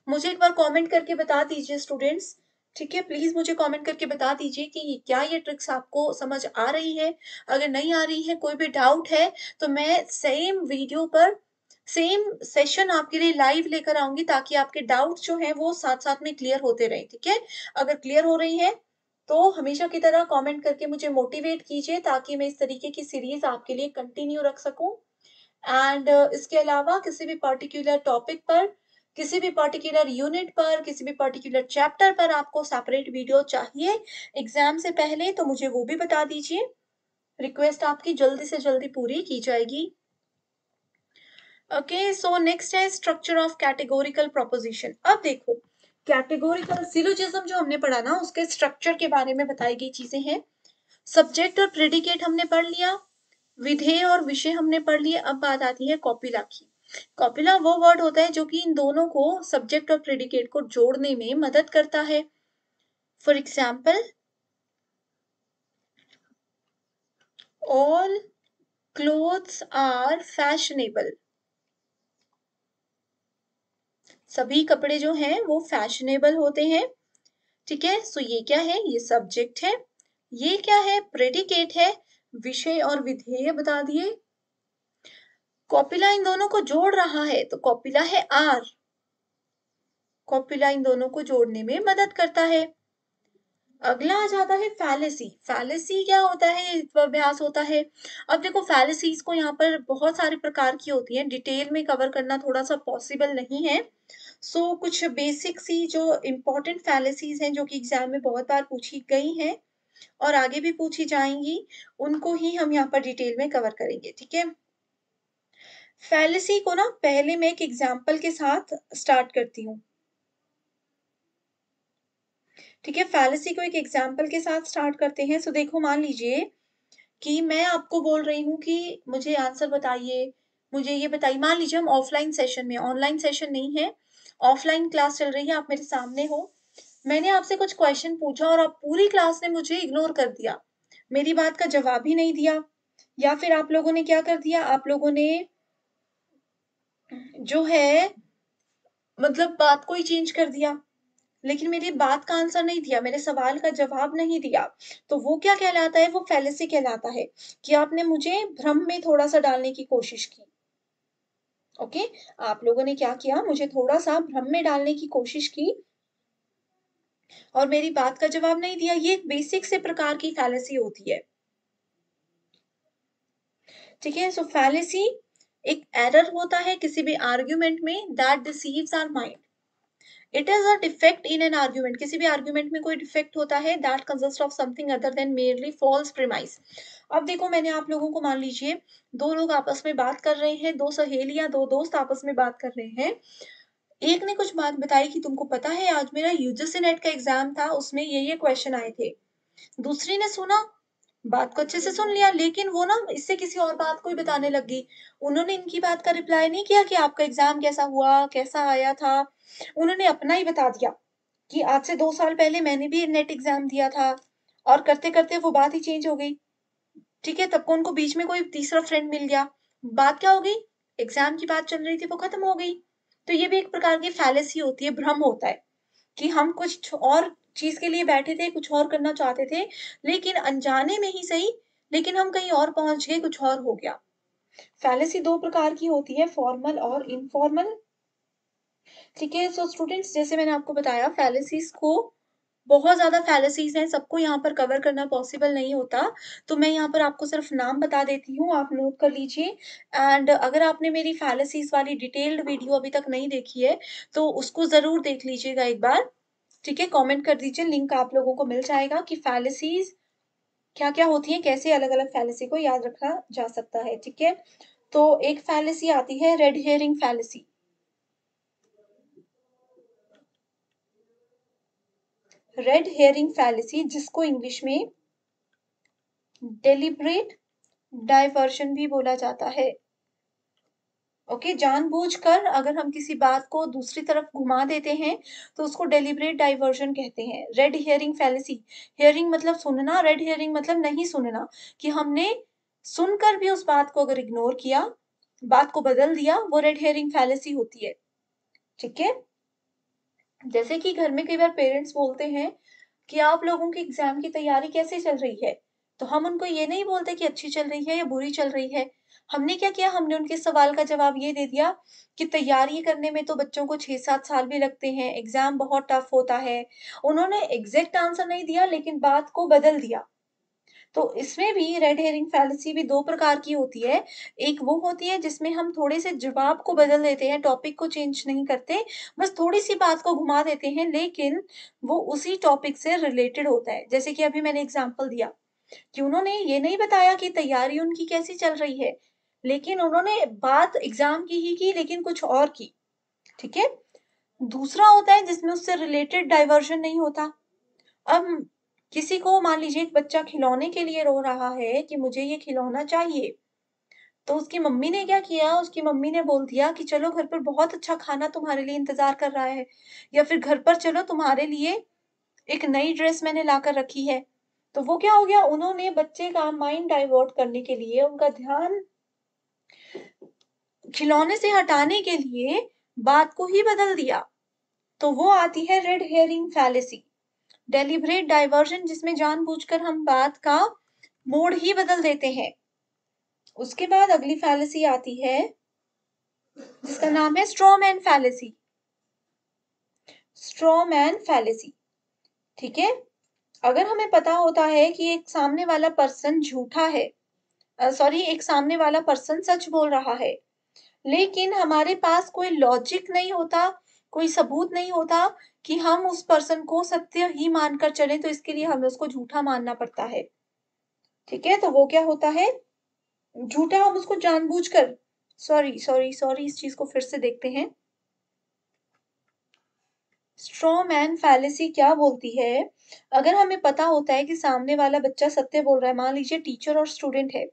मुझे एक बार कमेंट करके बता दीजिए स्टूडेंट्स ठीक है प्लीज मुझे कमेंट करके बता दीजिए कि क्या ये ट्रिक्स आपको समझ आ रही है अगर नहीं आ रही है कोई भी डाउट है तो मैं सेम वीडियो पर सेम सेशन आपके लिए लाइव लेकर आऊंगी ताकि आपके डाउट जो है वो साथ साथ में क्लियर होते रहे ठीक है अगर क्लियर हो रही है तो हमेशा की तरह कमेंट करके मुझे मोटिवेट कीजिए ताकि मैं इस तरीके की सीरीज आपके लिए कंटिन्यू रख सकूं एंड इसके अलावा किसी भी पर्टिकुलर टॉपिक पर किसी भी पर्टिकुलर यूनिट पर किसी भी पर्टिकुलर चैप्टर पर आपको सेपरेट वीडियो चाहिए एग्जाम से पहले तो मुझे वो भी बता दीजिए रिक्वेस्ट आपकी जल्दी से जल्दी पूरी की जाएगी ओके सो नेक्स्ट है स्ट्रक्चर ऑफ कैटेगोरिकल प्रोपोजिशन अब देखो कैटेगोरिकल सिलोजिज्म जो हमने पढ़ा ना उसके स्ट्रक्चर के बारे में बताई गई चीजें हैं सब्जेक्ट और प्रेडिकेट हमने पढ़ लिया विधेय और विषय हमने पढ़ लिए अब बात आती है कॉपिला की कॉपिला वो वर्ड होता है जो कि इन दोनों को सब्जेक्ट और प्रेडिकेट को जोड़ने में मदद करता है for example all clothes are fashionable सभी कपड़े जो हैं वो फैशनेबल होते हैं ठीक है सो ये क्या है ये सब्जेक्ट है ये क्या है प्रेडिकेट है विषय और विधेय बता दिए कॉपिला इन दोनों को जोड़ रहा है तो कॉपिला है आर कॉपिला इन दोनों को जोड़ने में मदद करता है अगला आ जाता है फैलेसी फैलेसी क्या होता है अभ्यास होता है अब देखो फैलेसीज को यहाँ पर बहुत सारे प्रकार की होती हैं डिटेल में कवर करना थोड़ा सा पॉसिबल नहीं है सो so, कुछ बेसिक सी जो इम्पोर्टेंट फैलेसीज हैं जो कि एग्जाम में बहुत बार पूछी गई हैं और आगे भी पूछी जाएंगी उनको ही हम यहाँ पर डिटेल में कवर करेंगे ठीक है फैलेसी को ना पहले मैं एक एग्जाम्पल के साथ स्टार्ट करती हूँ ठीक है फैलेसी को एक एग्जाम्पल के साथ स्टार्ट करते हैं सो so, देखो मान लीजिए कि मैं आपको बोल रही हूँ कि मुझे आंसर बताइए मुझे ये बताइए मान लीजिए हम ऑफलाइन सेशन में ऑनलाइन सेशन नहीं है ऑफलाइन क्लास चल रही है आप मेरे सामने हो मैंने आपसे कुछ क्वेश्चन पूछा और आप पूरी क्लास ने मुझे इग्नोर कर दिया मेरी बात का जवाब ही नहीं दिया या फिर आप लोगों ने क्या कर दिया आप लोगों ने जो है मतलब बात को ही चेंज कर दिया लेकिन मेरी बात का आंसर नहीं दिया मेरे सवाल का जवाब नहीं दिया तो वो क्या कहलाता है वो फैलेसी कहलाता है कि आपने मुझे भ्रम में थोड़ा सा डालने की कोशिश की ओके आप लोगों ने क्या किया मुझे थोड़ा सा भ्रम में डालने की कोशिश की और मेरी बात का जवाब नहीं दिया ये बेसिक से प्रकार की फैलेसी होती है ठीक है सो फैलेसी एक एरर होता है किसी भी आर्ग्यूमेंट में that deceives our mind it is a defect in an argument किसी भी आर्ग्यूमेंट में कोई डिफेक्ट होता है that consist of something other than merely false premise अब देखो मैंने आप लोगों को मान लीजिए दो लोग आपस में बात कर रहे हैं दो सहेलियां दो दोस्त आपस में बात कर रहे हैं एक ने कुछ बात बताई कि तुमको पता है आज मेरा यूजीसी नेट का एग्जाम था उसमें ये ये क्वेश्चन आए थे दूसरी ने सुना बात को अच्छे से सुन लिया लेकिन वो ना इससे किसी और बात को ही बताने लग गई उन्होंने इनकी बात का रिप्लाई नहीं किया कि आपका एग्जाम कैसा हुआ कैसा आया था उन्होंने अपना ही बता दिया कि आज से दो साल पहले मैंने भी नेट एग्जाम दिया था और करते करते वो बात ही चेंज हो गई ठीक है तब को उनको बीच में कोई तीसरा फ्रेंड मिल गया बात क्या हो गई एग्जाम की बात चल रही थी वो खत्म हो गई तो ये भी एक प्रकार की फैलेसी होती है भ्रम होता है कि हम कुछ और चीज़ के लिए बैठे थे कुछ और करना चाहते थे लेकिन अनजाने में ही सही लेकिन हम कहीं और पहुंच गए कुछ और हो गया फैलेसी दो प्रकार की होती है फॉर्मल और इनफॉर्मल ठीक है सो स्टूडेंट्स जैसे मैंने आपको बताया फैलेसीज को बहुत ज़्यादा फैलेसीज हैं सबको यहाँ पर कवर करना पॉसिबल नहीं होता तो मैं यहाँ पर आपको सिर्फ नाम बता देती हूँ आप नोट कर लीजिए एंड अगर आपने मेरी फैलेसीज वाली डिटेल्ड वीडियो अभी तक नहीं देखी है तो उसको ज़रूर देख लीजिएगा एक बार ठीक है कमेंट कर दीजिए लिंक आप लोगों को मिल जाएगा कि फैलिसीज क्या क्या होती हैं कैसे अलग अलग फैलिसी को याद रखा जा सकता है ठीक है तो एक फैलिसी आती है red herring fallacy red herring fallacy जिसको इंग्लिश में डेलीबरेट डाइवर्शन भी बोला जाता है ओके जानबूझकर अगर हम किसी बात को दूसरी तरफ घुमा देते हैं तो उसको डेलीबरेट डाइवर्जन कहते हैं रेड हेयरिंग फैलेसी हेयरिंग मतलब सुनना रेड हेयरिंग मतलब नहीं सुनना कि हमने सुनकर भी उस बात को अगर इग्नोर किया बात को बदल दिया वो रेड हेयरिंग फैलेसी होती है ठीक है जैसे कि घर में कई बार पेरेंट्स बोलते हैं कि आप लोगों की एग्जाम की तैयारी कैसे चल रही है तो हम उनको ये नहीं बोलते कि अच्छी चल रही है या बुरी चल रही है हमने क्या किया हमने उनके सवाल का जवाब ये दे दिया कि तैयारी करने में तो बच्चों को छः सात साल भी लगते हैं एग्जाम बहुत टफ होता है उन्होंने एग्जैक्ट आंसर नहीं दिया लेकिन बात को बदल दिया तो इसमें भी रेड हेयरिंग फैलसी भी दो प्रकार की होती है एक वो होती है जिसमें हम थोड़े से जवाब को बदल देते हैं टॉपिक को चेंज नहीं करते बस थोड़ी सी बात को घुमा देते हैं लेकिन वो उसी टॉपिक से रिलेटेड होता है जैसे कि अभी मैंने एग्जाम्पल दिया कि उन्होंने ये नहीं बताया कि तैयारी उनकी कैसी चल रही है लेकिन उन्होंने बात एग्जाम की ही की लेकिन कुछ और की ठीक है दूसरा होता है जिसमें उससे रिलेटेड डाइवर्जन नहीं होता अब किसी को मान लीजिए एक बच्चा खिलौने के लिए रो रहा है कि मुझे ये खिलौना चाहिए तो उसकी मम्मी ने क्या किया उसकी मम्मी ने बोल दिया कि चलो घर पर बहुत अच्छा खाना तुम्हारे लिए इंतजार कर रहा है या फिर घर पर चलो तुम्हारे लिए एक नई ड्रेस मैंने ला कर रखी है तो वो क्या हो गया उन्होंने बच्चे का माइंड डाइवर्ट करने के लिए उनका ध्यान खिलौने से हटाने के लिए बात को ही बदल दिया तो वो आती है red herring fallacy deliberate diversion जिसमें जानबूझकर हम बात का मोड ही बदल देते हैं उसके बाद अगली फैलेसी आती है जिसका नाम है स्ट्रोमैन फैलेसी स्ट्रोमैन फैलेसी ठीक है अगर हमें पता होता है कि एक सामने वाला पर्सन झूठा है सॉरी एक सामने वाला पर्सन सच बोल रहा है लेकिन हमारे पास कोई लॉजिक नहीं होता कोई सबूत नहीं होता कि हम उस पर्सन को सत्य ही मानकर चले तो इसके लिए हमें उसको झूठा मानना पड़ता है ठीक है तो वो क्या होता है झूठा हम उसको जानबूझकर सॉरी सॉरी सॉरी इस चीज को फिर से देखते हैं स्ट्रॉ मैन फैलेसी क्या बोलती है अगर हमें पता होता है कि सामने वाला बच्चा सत्य बोल रहा है मान लीजिए टीचर और स्टूडेंट है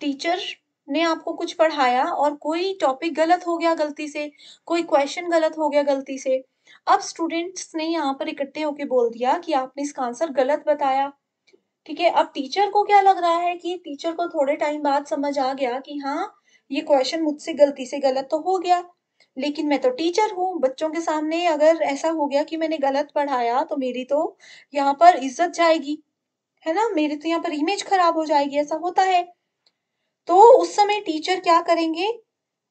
टीचर ने आपको कुछ पढ़ाया और कोई टॉपिक गलत हो गया गलती से कोई क्वेश्चन गलत हो गया गलती से अब स्टूडेंट्स ने यहाँ पर इकट्ठे होके बोल दिया कि आपने इसका आंसर गलत बताया ठीक है अब टीचर को क्या लग रहा है कि टीचर को थोड़े टाइम बाद समझ आ गया कि हाँ ये क्वेश्चन मुझसे गलती से गलत तो हो गया लेकिन मैं तो टीचर हूँ बच्चों के सामने अगर ऐसा हो गया कि मैंने गलत पढ़ाया तो मेरी तो यहाँ पर इज्जत जाएगी है ना मेरी तो यहाँ पर इमेज खराब हो जाएगी ऐसा होता है तो उस समय टीचर क्या करेंगे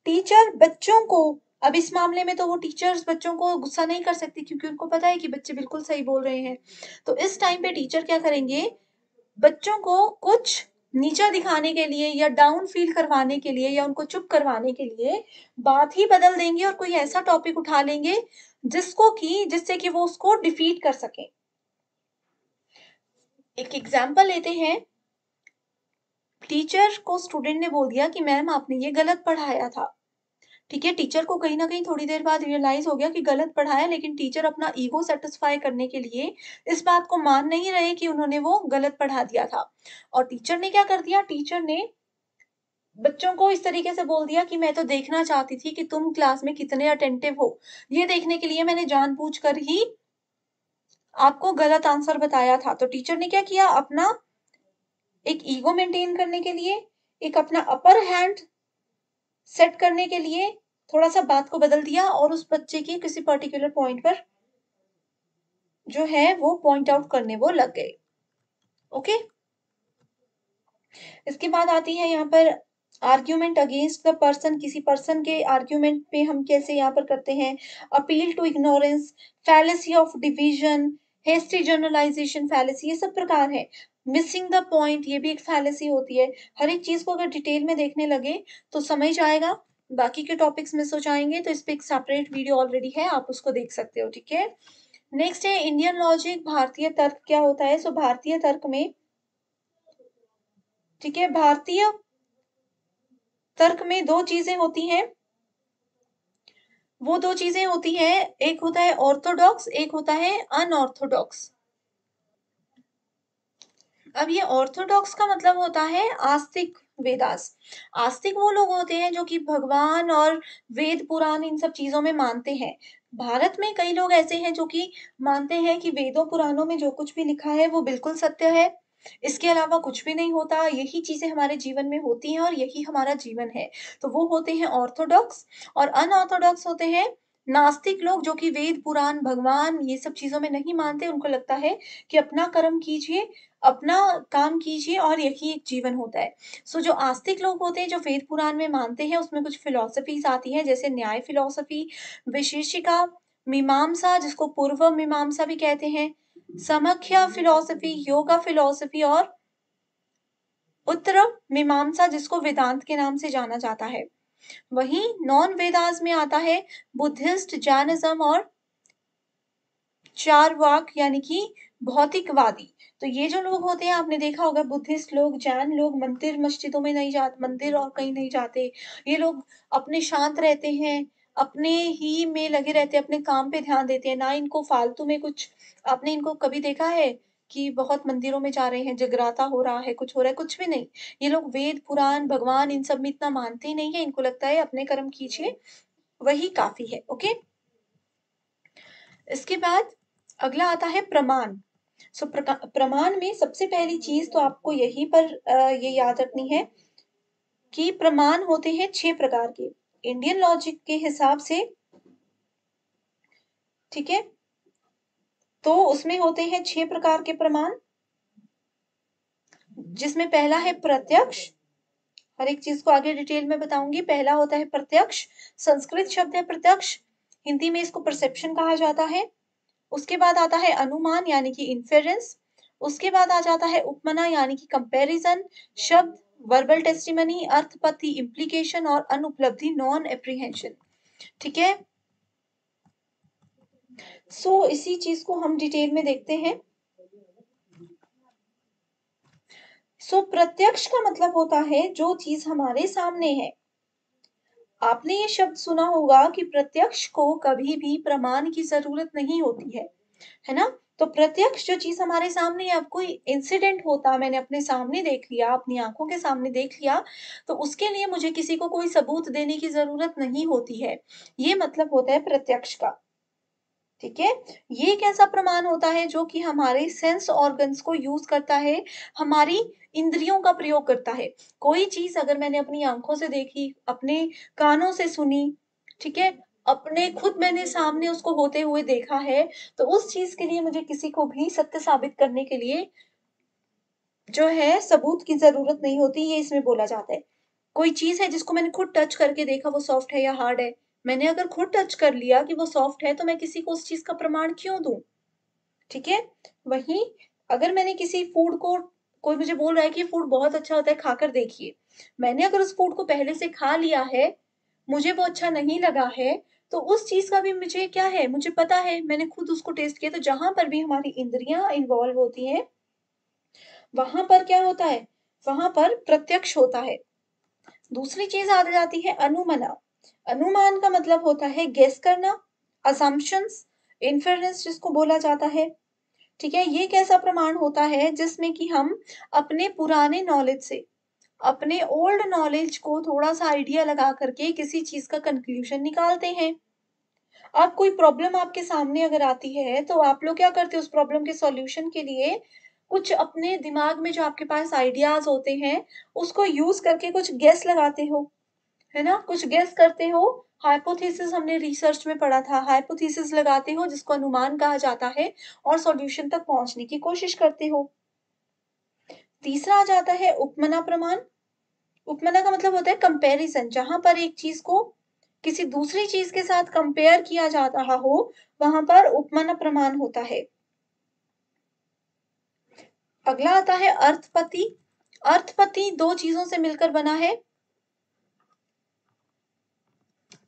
टीचर बच्चों को अब इस मामले में तो वो टीचर्स बच्चों को गुस्सा नहीं कर सकती क्योंकि उनको पता है कि बच्चे बिल्कुल सही बोल रहे हैं तो इस टाइम पे टीचर क्या करेंगे बच्चों को कुछ नीचा दिखाने के लिए या डाउन फील करवाने के लिए या उनको चुप करवाने के लिए बात ही बदल देंगे और कोई ऐसा टॉपिक उठा लेंगे जिसको कि जिससे कि वो उसको डिफीट कर सके एक एग्जाम्पल लेते हैं टीचर को स्टूडेंट ने बोल दिया कि मैम आपने ये गलत पढ़ाया था ठीक है टीचर को कहीं ना कहीं थोड़ी देर बाद रियलाइज हो गया कि गलत पढ़ाया लेकिन टीचर अपना ईगो सेटिस्फाई करने के लिए इस बात को मान नहीं रहे कि उन्होंने वो गलत पढ़ा दिया था और टीचर ने क्या कर दिया टीचर ने बच्चों को इस तरीके से बोल दिया कि मैं तो देखना चाहती थी कि तुम क्लास में कितने अटेंटिव हो ये देखने के लिए मैंने जानबूझकर ही आपको गलत आंसर बताया था तो टीचर ने क्या किया अपना एक ईगो मेंटेन करने के लिए एक अपना अपर हैंड सेट करने के लिए थोड़ा सा बात को बदल दिया और उस बच्चे की किसी पर्टिकुलर पॉइंट पर जो है वो पॉइंट आउट करने वो लग गए ओके इसके बाद आती है यहाँ पर आर्ग्यूमेंट अगेंस्ट द पर्सन किसी पर्सन के आर्ग्यूमेंट पे हम कैसे यहाँ पर करते हैं appeal to ignorance fallacy of division hasty generalization fallacy ये सब प्रकार है मिसिंग द पॉइंट ये भी एक फैलेसी होती है हर एक चीज को अगर डिटेल में देखने लगे तो समझ आएगा बाकी के टॉपिक्स मिस हो जाएंगे तो इस पर एक सेपरेट वीडियो ऑलरेडी है आप उसको देख सकते हो ठीक है नेक्स्ट है इंडियन लॉजिक भारतीय तर्क क्या होता है सो so, भारतीय तर्क में ठीक है भारतीय तर्क में दो चीजें होती हैं वो दो चीजें होती हैं एक होता है ऑर्थोडॉक्स एक होता है अनऑर्थोडॉक्स अब ये ऑर्थोडॉक्स का मतलब होता है आस्तिक वेदास आस्तिक वो लोग होते हैं जो कि भगवान और वेद पुराण इन सब चीज़ों में मानते हैं भारत में कई लोग ऐसे हैं जो कि मानते हैं कि वेदों पुराणों में जो कुछ भी लिखा है वो बिल्कुल सत्य है इसके अलावा कुछ भी नहीं होता यही चीज़ें हमारे जीवन में होती हैं और यही हमारा जीवन है तो वो होते हैं ऑर्थोडॉक्स और अनऑर्थोडॉक्स होते हैं नास्तिक लोग जो कि वेद पुराण भगवान ये सब चीजों में नहीं मानते उनको लगता है कि अपना कर्म कीजिए अपना काम कीजिए और यही एक जीवन होता है सो so, जो आस्तिक लोग होते हैं जो वेद पुराण में मानते हैं उसमें कुछ फिलोसफीज आती है जैसे न्याय फिलोसफी विशेषिका मीमांसा जिसको पूर्व मीमांसा भी कहते हैं समख्या फिलोसफी योगा फिलोसफी और उत्तर मीमांसा जिसको वेदांत के नाम से जाना जाता है वहीं नॉन वेदास में आता है बुद्धिस्ट जैनिज्म और वाक यानी कि भौतिकवादी तो ये जो लोग होते हैं आपने देखा होगा बुद्धिस्ट लोग जैन लोग मंदिर मस्जिदों में नहीं जाते मंदिर और कहीं नहीं जाते ये लोग अपने शांत रहते हैं अपने ही में लगे रहते हैं अपने काम पे ध्यान देते हैं ना इनको फालतू में कुछ आपने इनको कभी देखा है कि बहुत मंदिरों में जा रहे हैं जगराता हो रहा है कुछ हो रहा है कुछ भी नहीं ये लोग वेद पुराण भगवान इन सब में इतना मानते ही नहीं है इनको लगता है अपने कर्म कीजिए वही काफी है ओके इसके बाद अगला आता है प्रमाण सो प्रमाण में सबसे पहली चीज तो आपको यही पर ये याद रखनी है कि प्रमाण होते हैं छह प्रकार के इंडियन लॉजिक के हिसाब से ठीक है तो उसमें होते हैं छह प्रकार के प्रमाण जिसमें पहला है प्रत्यक्ष हर एक चीज को आगे डिटेल में बताऊंगी पहला होता है प्रत्यक्ष संस्कृत शब्द है प्रत्यक्ष हिंदी में इसको परसेप्शन कहा जाता है उसके बाद आता है अनुमान यानी कि इन्फेरेंस उसके बाद आ जाता है उपमना यानी कि कंपैरिजन शब्द वर्बल टेस्टिमनी अर्थपत्ति इम्प्लीकेशन और अनुपलब्धि नॉन एप्रीहेंशन ठीक है सो so, इसी चीज को हम डिटेल में देखते हैं सो so, प्रत्यक्ष का मतलब होता है जो चीज हमारे सामने है आपने ये शब्द सुना होगा कि प्रत्यक्ष को कभी भी प्रमाण की जरूरत नहीं होती है है ना तो प्रत्यक्ष जो चीज हमारे सामने है अब कोई इंसिडेंट होता मैंने अपने सामने देख लिया अपनी आंखों के सामने देख लिया तो उसके लिए मुझे किसी को कोई सबूत देने की जरूरत नहीं होती है ये मतलब होता है प्रत्यक्ष का ठीक है ये एक ऐसा प्रमाण होता है जो कि हमारे सेंस ऑर्गन्स को यूज करता है हमारी इंद्रियों का प्रयोग करता है कोई चीज अगर मैंने अपनी आंखों से देखी अपने कानों से सुनी ठीक है अपने खुद मैंने सामने उसको होते हुए देखा है तो उस चीज के लिए मुझे किसी को भी सत्य साबित करने के लिए जो है सबूत की जरूरत नहीं होती ये इसमें बोला जाता है कोई चीज है जिसको मैंने खुद टच करके देखा वो सॉफ्ट है या हार्ड है मैंने अगर खुद टच कर लिया कि वो सॉफ्ट है तो मैं किसी को उस चीज का प्रमाण क्यों दू ठीक है वही अगर मैंने किसी फूड को कोई मुझे बोल रहा है कि फूड बहुत अच्छा होता है खाकर देखिए मैंने अगर उस फूड को पहले से खा लिया है मुझे वो अच्छा नहीं लगा है तो उस चीज का भी मुझे क्या है मुझे पता है मैंने खुद उसको टेस्ट किया तो जहां पर भी हमारी इंद्रियां इन्वॉल्व होती हैं वहां पर क्या होता है वहां पर प्रत्यक्ष होता है दूसरी चीज आ जाती है अनुमना अनुमान का मतलब होता है गेस करना असम्पशंस इन्फेरेंस जिसको बोला जाता है ठीक है ये कैसा प्रमाण होता है जिसमें कि हम अपने पुराने नॉलेज से अपने ओल्ड नॉलेज को थोड़ा सा आइडिया लगा करके किसी चीज का कंक्लूजन निकालते हैं अब कोई प्रॉब्लम आपके सामने अगर आती है तो आप लोग क्या करते हैं उस प्रॉब्लम के सॉल्यूशन के लिए कुछ अपने दिमाग में जो आपके पास आइडियाज होते हैं उसको यूज करके कुछ गेस लगाते हो है ना कुछ गेस करते हो हाइपोथेसिस हमने रिसर्च में पढ़ा था हाइपोथेसिस लगाते हो जिसको अनुमान कहा जाता है और सॉल्यूशन तक पहुंचने की कोशिश करते हो तीसरा आ जाता है उपमना प्रमाण उपमना का मतलब होता है कंपैरिजन जहां पर एक चीज को किसी दूसरी चीज के साथ कंपेयर किया जा रहा हो वहां पर उपमना प्रमाण होता है अगला आता है अर्थपति अर्थपति दो चीजों से मिलकर बना है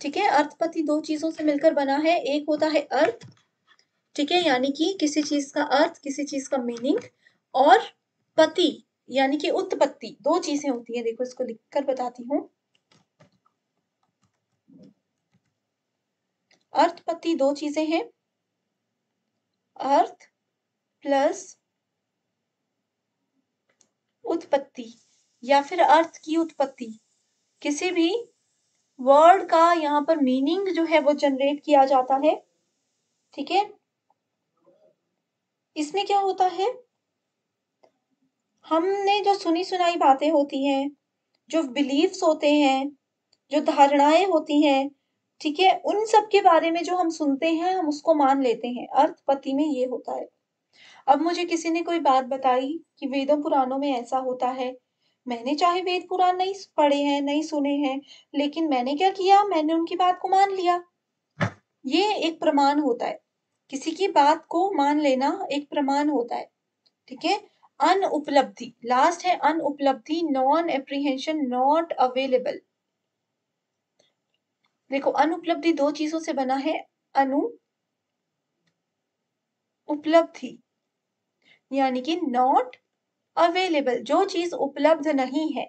ठीक है अर्थपति दो चीजों से मिलकर बना है एक होता है अर्थ ठीक है यानी कि किसी चीज का अर्थ किसी चीज का मीनिंग और पति यानी कि उत्पत्ति दो चीजें होती है देखो इसको लिखकर बताती हूं अर्थपति दो चीजें हैं अर्थ प्लस उत्पत्ति या फिर अर्थ की उत्पत्ति किसी भी वर्ड का यहाँ पर मीनिंग जो है वो जनरेट किया जाता है ठीक है इसमें क्या होता है हमने जो सुनी सुनाई बातें होती हैं जो बिलीव्स होते हैं जो धारणाएं होती हैं ठीक है उन सब के बारे में जो हम सुनते हैं हम उसको मान लेते हैं अर्थपति में ये होता है अब मुझे किसी ने कोई बात बताई कि वेदों पुराणों में ऐसा होता है मैंने चाहे वेद पुराण नहीं पढ़े हैं नहीं सुने हैं लेकिन मैंने क्या किया मैंने उनकी बात को मान लिया ये एक प्रमाण होता है किसी की बात को मान लेना एक प्रमाण होता है ठीक है अन उपलब्धि लास्ट है अन उपलब्धि नॉन एप्रीहेंशन नॉट अवेलेबल देखो अन उपलब्धि दो चीजों से बना है अनु उपलब्धि यानी कि नॉट अवेलेबल जो चीज उपलब्ध नहीं है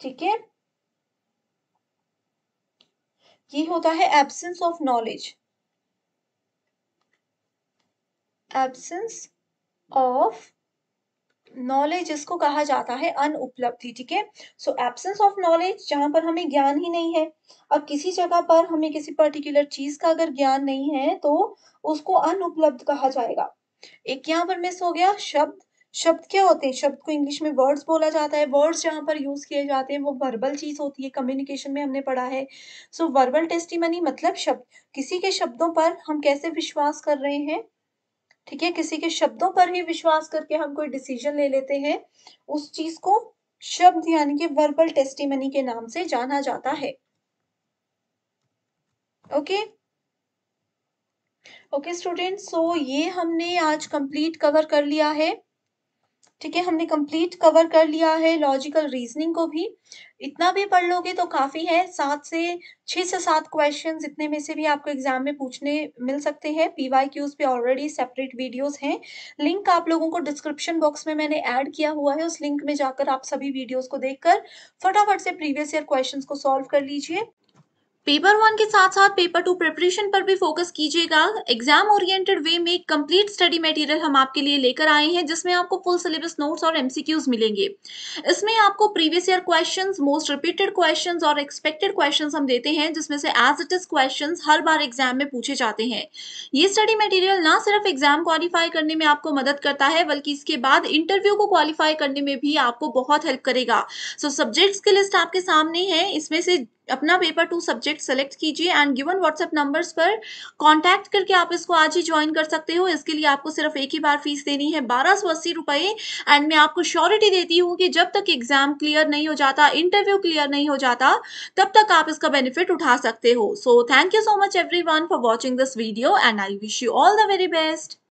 ठीक है ये होता है absence of knowledge absence of knowledge इसको कहा जाता है उपलब्धि ठीक है सो एब्सेंस ऑफ नॉलेज जहां पर हमें ज्ञान ही नहीं है अब किसी जगह पर हमें किसी पर्टिकुलर चीज का अगर ज्ञान नहीं है तो उसको उपलब्ध कहा जाएगा एक यहां पर मिस हो गया शब्द शब्द क्या होते हैं शब्द को इंग्लिश में वर्ड्स बोला जाता है वर्ड्स जहाँ पर यूज़ किए जाते हैं वो वर्बल चीज़ होती है कम्युनिकेशन में हमने पढ़ा है सो वर्बल टेस्टिमनी मतलब शब्द किसी के शब्दों पर हम कैसे विश्वास कर रहे हैं ठीक है किसी के शब्दों पर ही विश्वास करके हम कोई डिसीजन ले लेते हैं उस चीज़ को शब्द यानी कि वर्बल टेस्टिमनी के नाम से जाना जाता है ओके ओके स्टूडेंट सो ये हमने आज कंप्लीट कवर कर लिया है ठीक है हमने कंप्लीट कवर कर लिया है लॉजिकल रीजनिंग को भी इतना भी पढ़ लोगे तो काफ़ी है सात से छः से सात क्वेश्चंस इतने में से भी आपको एग्जाम में पूछने मिल सकते हैं पी वाई क्यूज पे ऑलरेडी सेपरेट वीडियोस हैं लिंक आप लोगों को डिस्क्रिप्शन बॉक्स में मैंने ऐड किया हुआ है उस लिंक में जाकर आप सभी वीडियोज को देखकर फटाफट से प्रीवियस ईयर क्वेश्चन को सॉल्व कर लीजिए पेपर वन के साथ साथ पेपर टू प्रिपरेशन पर भी फोकस कीजिएगा एग्जाम ओरिएंटेड वे में कंप्लीट स्टडी मटेरियल हम आपके लिए लेकर आए हैं जिसमें आपको फुल सिलेबस नोट्स और एमसीक्यूज मिलेंगे इसमें आपको previous year question most repeated questions और एक्सपेक्टेड क्वेश्चन हम देते हैं जिसमें से एज इट इज क्वेश्चन हर बार एग्जाम में पूछे जाते हैं ये स्टडी मेटीरियल ना सिर्फ एग्जाम क्वालिफाई करने में आपको मदद करता है बल्कि इसके बाद इंटरव्यू को क्वालिफाई करने में भी आपको बहुत हेल्प करेगा सो सब्जेक्ट्स की लिस्ट आपके सामने है इसमें से अपना पेपर टू सब्जेक्ट सेलेक्ट कीजिए एंड गिवन व्हाट्सएप नंबर्स पर कांटेक्ट करके आप इसको आज ही ज्वाइन कर सकते हो इसके लिए आपको सिर्फ एक ही बार फीस देनी है बारह सौ अस्सी रुपये एंड मैं आपको श्योरिटी देती हूँ कि जब तक एग्जाम क्लियर नहीं हो जाता इंटरव्यू क्लियर नहीं हो जाता तब तक आप इसका बेनिफिट उठा सकते हो so thank you so much every for watching this video and I wish you all the very best